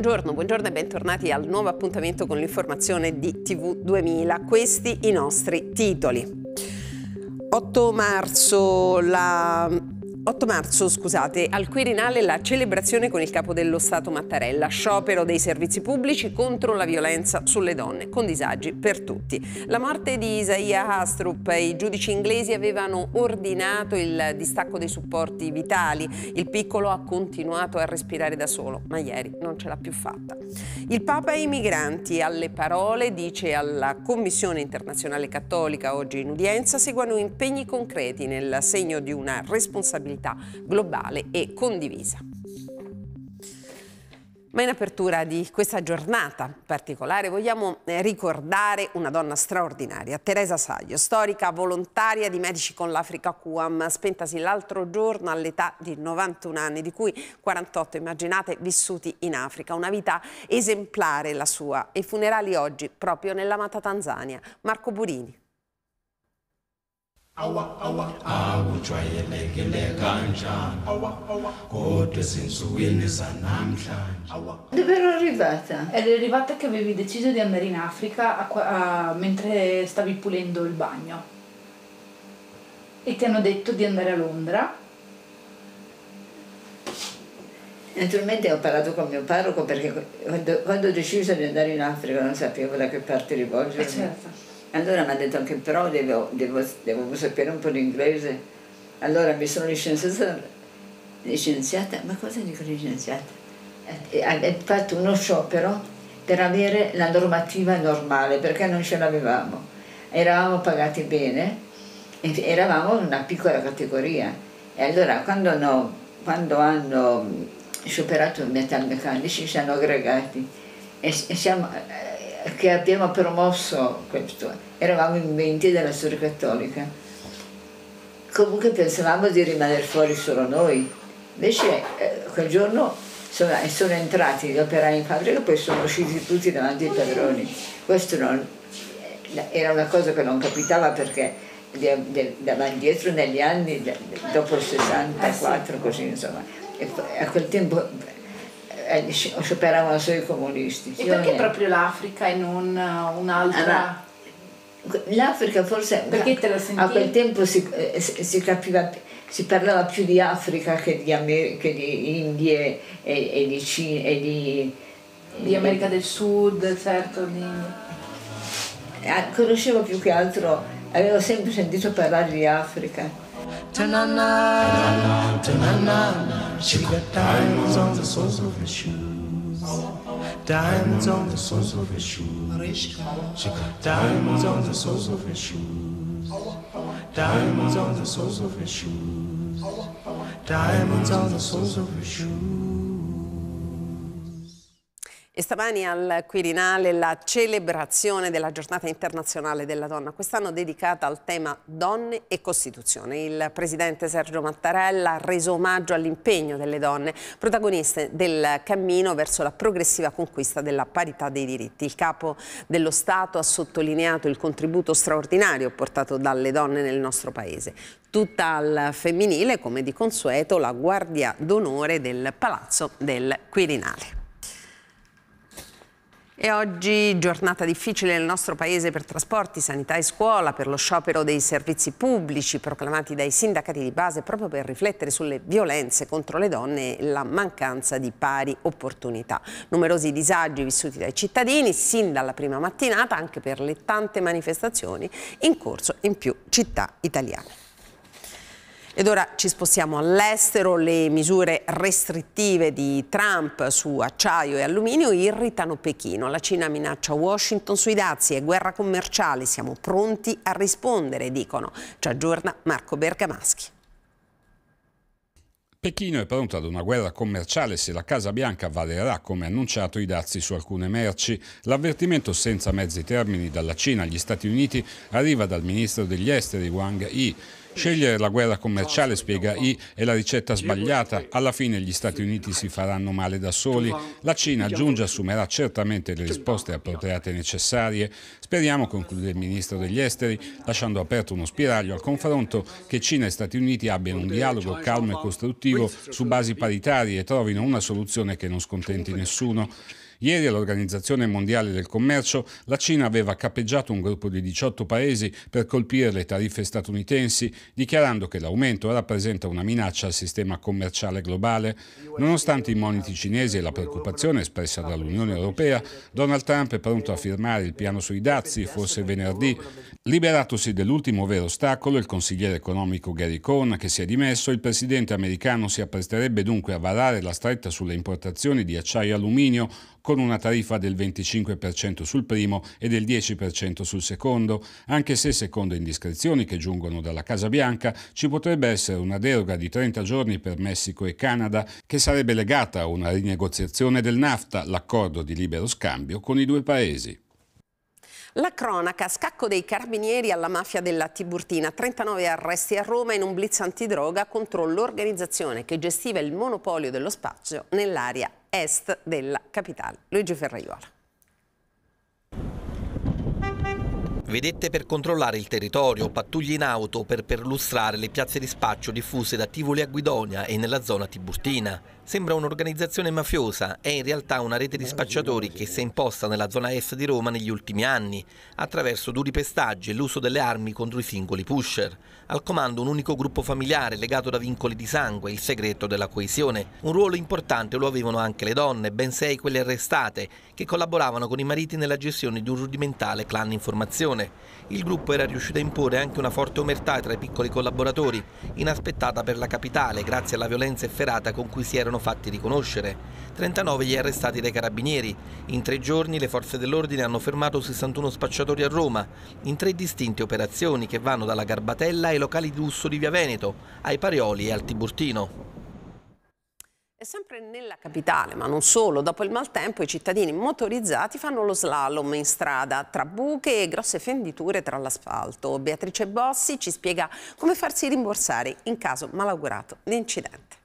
Buongiorno, buongiorno e bentornati al nuovo appuntamento con l'informazione di TV 2000. Questi i nostri titoli. 8 marzo la 8 marzo, scusate, al Quirinale la celebrazione con il capo dello Stato Mattarella, sciopero dei servizi pubblici contro la violenza sulle donne, con disagi per tutti. La morte di Isaiah Astrup, i giudici inglesi avevano ordinato il distacco dei supporti vitali, il piccolo ha continuato a respirare da solo, ma ieri non ce l'ha più fatta. Il Papa e i migranti, alle parole, dice alla Commissione internazionale cattolica oggi in udienza, seguono impegni concreti nel segno di una responsabilità sanità globale e condivisa. Ma in apertura di questa giornata particolare vogliamo eh, ricordare una donna straordinaria, Teresa Saglio, storica volontaria di Medici con l'Africa QAM, spentasi l'altro giorno all'età di 91 anni, di cui 48, immaginate, vissuti in Africa. Una vita esemplare la sua e funerali oggi proprio nell'amata Tanzania. Marco Burini dove ero arrivata? Ero arrivata che avevi deciso di andare in Africa a qua- a- mentre stavi pulendo il bagno e ti hanno detto di andare a Londra Naturalmente ho parlato con mio parroco perché quando, quando ho deciso di andare in Africa non sapevo da che parte rivolgermi. Eh, certo. Allora mi ha detto anche però devo, devo, devo sapere un po' l'inglese. Allora mi sono licenziata, licenziata ma cosa dico licenziata? Eh, eh, ha fatto uno sciopero per avere la normativa normale, perché non ce l'avevamo. Eravamo pagati bene, eravamo una piccola categoria. E allora quando, no, quando hanno scioperato i metalmeccanici si hanno aggregati e, e siamo, che abbiamo promosso questo, eravamo in 20 della storia cattolica, comunque pensavamo di rimanere fuori solo noi, invece eh, quel giorno sono, sono, entrati gli operai in fabbrica, e poi sono usciti tutti davanti ai padroni, questo non, eh, era una cosa che non capitava perché davanti dietro negli anni dopo il 64 ah, così insomma e a quel tempo eh, superavano solo i comunisti. E perché proprio l'Africa e non eh, un'altra? L'Africa forse perché te a quel tempo eh, si, si, capiva, si, parlava più di Africa che di, Amer- che di Indie e, e di Cina e di, di America del Sud, certo. Di... Eh, ah, conoscevo più che altro, avevo sempre sentito parlare di Africa. Ta-na-na, ta-na-na. She got diamonds on the soles of her shoes. Diamonds on the soles of her shoes. She got diamonds on the soles of her shoes. Diamonds on the soles of her shoes. Diamonds on the soles of her shoes. E stamani al Quirinale la celebrazione della giornata internazionale della donna, quest'anno dedicata al tema donne e costituzione. Il presidente Sergio Mattarella ha reso omaggio all'impegno delle donne, protagoniste del cammino verso la progressiva conquista della parità dei diritti. Il capo dello Stato ha sottolineato il contributo straordinario portato dalle donne nel nostro paese. Tutta al femminile, come di consueto, la guardia d'onore del Palazzo del Quirinale. E oggi giornata difficile nel nostro paese per trasporti, sanità e scuola, per lo sciopero dei servizi pubblici proclamati dai sindacati di base proprio per riflettere sulle violenze contro le donne e la mancanza di pari opportunità. Numerosi disagi vissuti dai cittadini sin dalla prima mattinata anche per le tante manifestazioni in corso in più città italiane. Ed ora ci spostiamo all'estero, le misure restrittive di Trump su acciaio e alluminio irritano Pechino, la Cina minaccia Washington sui dazi e guerra commerciale, siamo pronti a rispondere, dicono. Ci aggiorna Marco Bergamaschi. Pechino è pronto ad una guerra commerciale se la Casa Bianca valerà, come annunciato, i dazi su alcune merci. L'avvertimento senza mezzi termini dalla Cina agli Stati Uniti arriva dal ministro degli esteri Wang Yi. Scegliere la guerra commerciale, spiega I, è la ricetta sbagliata. Alla fine gli Stati Uniti si faranno male da soli. La Cina, aggiunge, assumerà certamente le risposte appropriate e necessarie. Speriamo, conclude il ministro degli esteri, lasciando aperto uno spiraglio al confronto, che Cina e Stati Uniti abbiano un dialogo calmo e costruttivo su basi paritarie e trovino una soluzione che non scontenti nessuno. Ieri all'Organizzazione Mondiale del Commercio la Cina aveva cappeggiato un gruppo di 18 paesi per colpire le tariffe statunitensi, dichiarando che l'aumento rappresenta una minaccia al sistema commerciale globale. Nonostante i moniti cinesi e la preoccupazione espressa dall'Unione Europea, Donald Trump è pronto a firmare il piano sui dazi, forse venerdì. Liberatosi dell'ultimo vero ostacolo, il consigliere economico Gary Cohn, che si è dimesso, il presidente americano si appresterebbe dunque a varare la stretta sulle importazioni di acciaio e alluminio con una tariffa del 25% sul primo e del 10% sul secondo, anche se secondo indiscrezioni che giungono dalla Casa Bianca ci potrebbe essere una deroga di 30 giorni per Messico e Canada che sarebbe legata a una rinegoziazione del NAFTA, l'accordo di libero scambio con i due paesi. La cronaca, scacco dei carabinieri alla mafia della Tiburtina, 39 arresti a Roma in un blitz antidroga contro l'organizzazione che gestiva il monopolio dello spazio nell'area est della capitale. Luigi Ferraiola. Vedette per controllare il territorio, pattuglie in auto per perlustrare le piazze di spaccio diffuse da Tivoli a Guidonia e nella zona tiburtina. Sembra un'organizzazione mafiosa, è in realtà una rete di spacciatori che si è imposta nella zona est di Roma negli ultimi anni, attraverso duri pestaggi e l'uso delle armi contro i singoli pusher. Al comando un unico gruppo familiare legato da vincoli di sangue, il segreto della coesione. Un ruolo importante lo avevano anche le donne, ben sei quelle arrestate, che collaboravano con i mariti nella gestione di un rudimentale clan in formazione. Il gruppo era riuscito a imporre anche una forte omertà tra i piccoli collaboratori, inaspettata per la capitale grazie alla violenza efferata con cui si erano erano fatti riconoscere, 39 gli arrestati dai carabinieri. In tre giorni le forze dell'ordine hanno fermato 61 spacciatori a Roma, in tre distinte operazioni che vanno dalla Garbatella ai locali di lusso di Via Veneto, ai Parioli e al Tiburtino. E sempre nella capitale, ma non solo, dopo il maltempo i cittadini motorizzati fanno lo slalom in strada, tra buche e grosse fenditure tra l'asfalto. Beatrice Bossi ci spiega come farsi rimborsare in caso malaugurato di incidente.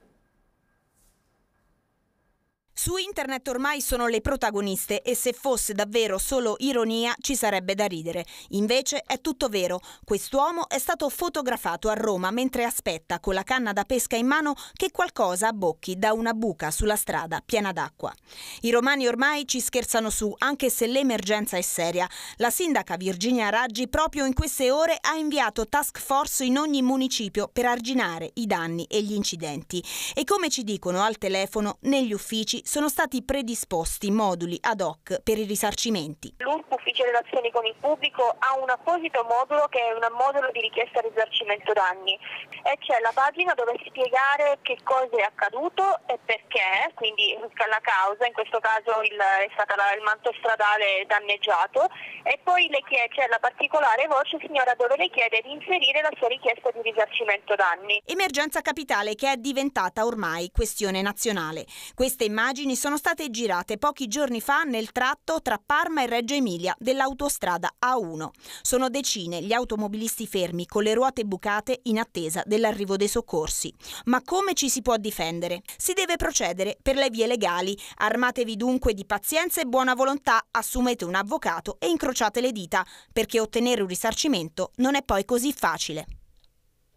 Su internet ormai sono le protagoniste e se fosse davvero solo ironia ci sarebbe da ridere. Invece è tutto vero. Quest'uomo è stato fotografato a Roma mentre aspetta con la canna da pesca in mano che qualcosa abbocchi da una buca sulla strada piena d'acqua. I romani ormai ci scherzano su, anche se l'emergenza è seria. La sindaca Virginia Raggi proprio in queste ore ha inviato task force in ogni municipio per arginare i danni e gli incidenti. E come ci dicono al telefono, negli uffici sono stati predisposti moduli ad hoc per i risarcimenti. L'URP, Ufficio Relazioni con il Pubblico, ha un apposito modulo che è un modulo di richiesta di risarcimento danni e c'è la pagina dove spiegare che cosa è accaduto e perché, quindi la causa, in questo caso il, è stato il manto stradale danneggiato e poi c'è la particolare voce signora dove le chiede di inserire la sua richiesta di risarcimento danni. Emergenza capitale che è diventata ormai questione nazionale. Queste immagini immagini sono state girate pochi giorni fa nel tratto tra Parma e Reggio Emilia dell'autostrada A1. Sono decine gli automobilisti fermi con le ruote bucate in attesa dell'arrivo dei soccorsi. Ma come ci si può difendere? Si deve procedere per le vie legali. Armatevi dunque di pazienza e buona volontà, assumete un avvocato e incrociate le dita, perché ottenere un risarcimento non è poi così facile.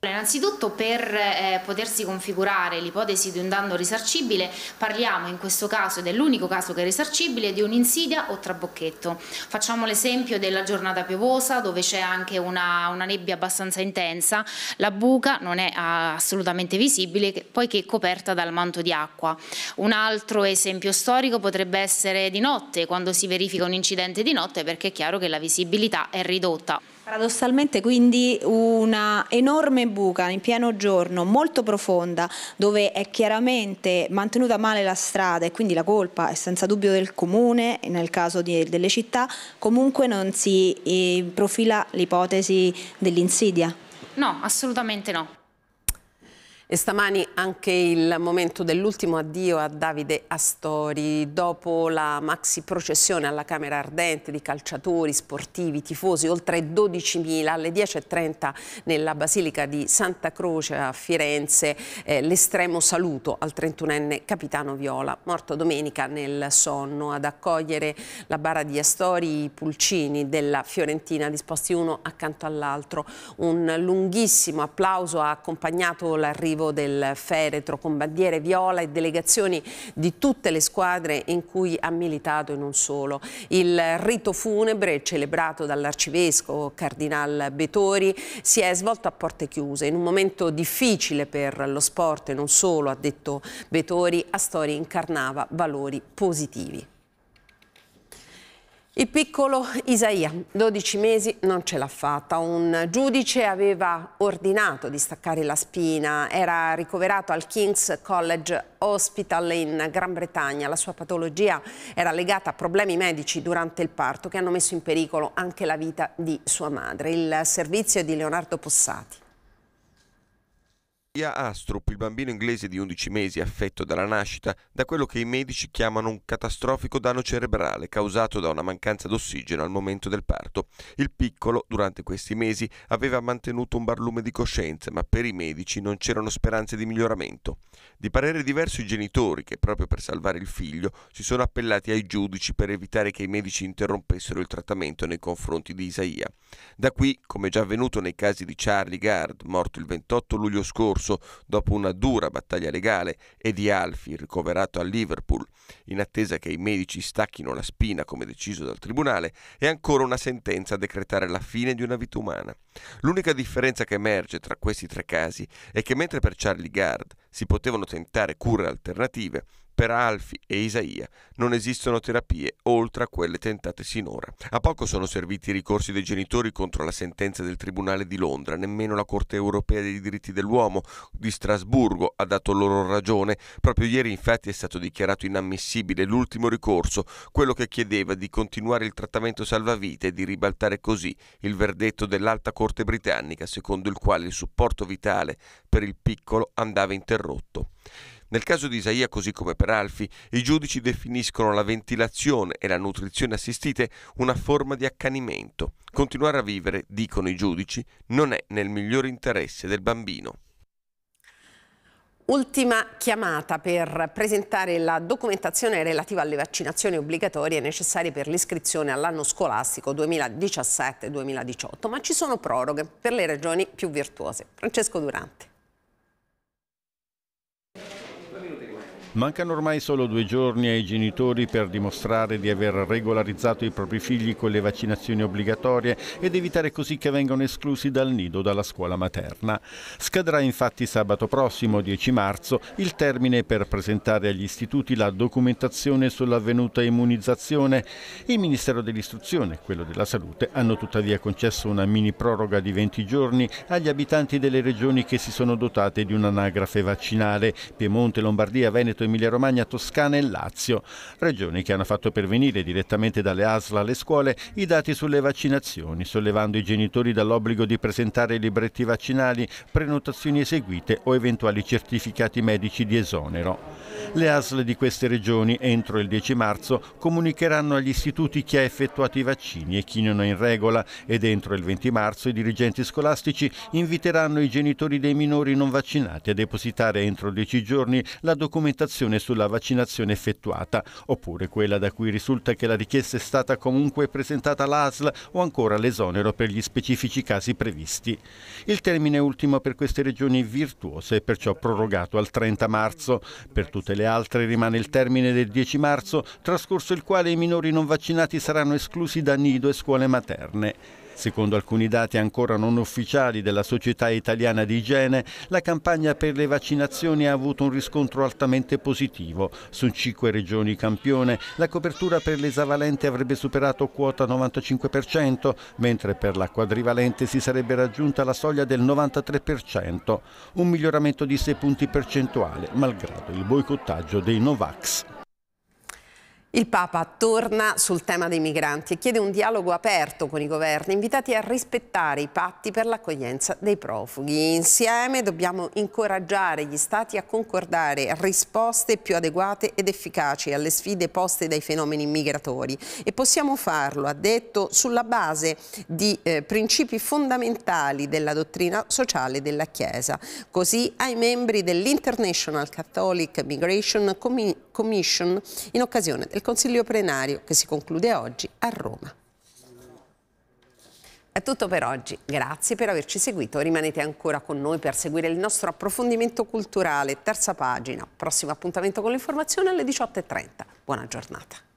Innanzitutto per eh, potersi configurare l'ipotesi di un danno risarcibile parliamo in questo caso, ed è l'unico caso che è risarcibile, di un'insidia o trabocchetto. Facciamo l'esempio della giornata piovosa dove c'è anche una, una, nebbia abbastanza intensa, la buca non è ah, assolutamente visibile poiché è coperta dal manto di acqua. Un altro esempio storico potrebbe essere di notte, quando si verifica un incidente di notte perché è chiaro che la visibilità è ridotta. Paradossalmente quindi una enorme buca in pieno giorno, molto profonda, dove è chiaramente mantenuta male la strada e quindi la colpa è senza dubbio del comune, nel caso di, delle città, comunque non si eh, profila l'ipotesi dell'insidia? No, assolutamente no. E stamani anche il momento dell'ultimo addio a Davide Astori. Dopo la maxi processione alla Camera Ardente di calciatori, sportivi, tifosi, oltre 12.000 alle 10.30 nella Basilica di Santa Croce a Firenze, eh, l'estremo saluto al 31enne capitano Viola, morto domenica nel sonno. Ad accogliere la bara di Astori i pulcini della Fiorentina disposti uno accanto all'altro. Un lunghissimo applauso ha accompagnato l'arrivo arrivo del feretro con bandiere viola e delegazioni di tutte le squadre in cui ha militato e non solo. Il rito funebre celebrato dall'arcivescovo Cardinal Betori si è svolto a porte chiuse in un momento difficile per lo sport e non solo, ha detto Betori, a storia incarnava valori positivi. Il piccolo Isaia, 12 mesi, non ce l'ha fatta. Un giudice aveva ordinato di staccare la spina. Era ricoverato al King's College Hospital in Gran Bretagna. La sua patologia era legata a problemi medici durante il parto che hanno messo in pericolo anche la vita di sua madre. Il servizio di Leonardo Possati. Ia Astrup, il bambino inglese di 11 mesi affetto dalla nascita da quello che i medici chiamano un catastrofico danno cerebrale causato da una mancanza d'ossigeno al momento del parto. Il piccolo, durante questi mesi, aveva mantenuto un barlume di coscienza, ma per i medici non c'erano speranze di miglioramento. Di parere diverso i genitori, che proprio per salvare il figlio, si sono appellati ai giudici per evitare che i medici interrompessero il trattamento nei confronti di Isaia. Da qui, come già avvenuto nei casi di Charlie Gard, morto il 28 luglio scorso, scorso dopo una dura battaglia legale e di Alfi ricoverato a Liverpool in attesa che i medici stacchino la spina come deciso dal tribunale e ancora una sentenza a decretare la fine di una vita umana. L'unica differenza che emerge tra questi tre casi è che mentre per Charlie Gard si potevano tentare cure alternative, per Alfi e Isaia non esistono terapie oltre a quelle tentate sinora. A poco sono serviti i ricorsi dei genitori contro la sentenza del Tribunale di Londra, nemmeno la Corte europea dei diritti dell'uomo di Strasburgo ha dato loro ragione. Proprio ieri infatti è stato dichiarato inammissibile l'ultimo ricorso, quello che chiedeva di continuare il trattamento salvavita e di ribaltare così il verdetto dell'Alta Corte britannica, secondo il quale il supporto vitale per il piccolo andava interrotto. Nel caso di Isaia, così come per Alfi, i giudici definiscono la ventilazione e la nutrizione assistite una forma di accanimento. Continuare a vivere, dicono i giudici, non è nel miglior interesse del bambino. Ultima chiamata per presentare la documentazione relativa alle vaccinazioni obbligatorie necessarie per l'iscrizione all'anno scolastico 2017-2018, ma ci sono proroghe per le regioni più virtuose. Francesco Durante. Mancano ormai solo due giorni ai genitori per dimostrare di aver regolarizzato i propri figli con le vaccinazioni obbligatorie ed evitare così che vengano esclusi dal nido dalla scuola materna. Scadrà infatti sabato prossimo, 10 marzo, il termine per presentare agli istituti la documentazione sull'avvenuta immunizzazione. Il Ministero dell'Istruzione e quello della Salute hanno tuttavia concesso una mini proroga di 20 giorni agli abitanti delle regioni che si sono dotate di un'anagrafe vaccinale. Piemonte, Lombardia, Veneto e Emilia Romagna, Toscana e Lazio, regioni che hanno fatto pervenire direttamente dalle ASL alle scuole i dati sulle vaccinazioni, sollevando i genitori dall'obbligo di presentare libretti vaccinali, prenotazioni eseguite o eventuali certificati medici di esonero. Le ASL di queste regioni entro il 10 marzo comunicheranno agli istituti chi ha effettuato i vaccini e chi non è in regola ed entro il 20 marzo i dirigenti scolastici inviteranno i genitori dei minori non vaccinati a depositare entro 10 giorni la documentazione informazione sulla vaccinazione effettuata, oppure quella da cui risulta che la richiesta è stata comunque presentata all'ASL o ancora l'esonero per gli specifici casi previsti. Il termine ultimo per queste regioni virtuose è perciò prorogato al 30 marzo. Per tutte le altre rimane il termine del 10 marzo, trascorso il quale i minori non vaccinati saranno esclusi da nido e scuole materne. Secondo alcuni dati ancora non ufficiali della Società Italiana di Igiene, la campagna per le vaccinazioni ha avuto un riscontro altamente positivo. Su cinque regioni campione la copertura per l'esavalente avrebbe superato quota 95%, mentre per la quadrivalente si sarebbe raggiunta la soglia del 93%, un miglioramento di 6 punti percentuali malgrado il boicottaggio dei Novax. Il Papa torna sul tema dei migranti e chiede un dialogo aperto con i governi, invitati a rispettare i patti per l'accoglienza dei profughi. Insieme dobbiamo incoraggiare gli Stati a concordare risposte più adeguate ed efficaci alle sfide poste dai fenomeni migratori e possiamo farlo, ha detto, sulla base di eh, principi fondamentali della dottrina sociale della Chiesa. Così ai membri dell'International Catholic Migration Commission in occasione del il Consiglio plenario che si conclude oggi a Roma. È tutto per oggi, grazie per averci seguito, rimanete ancora con noi per seguire il nostro approfondimento culturale, terza pagina, prossimo appuntamento con l'informazione alle 18.30. Buona giornata.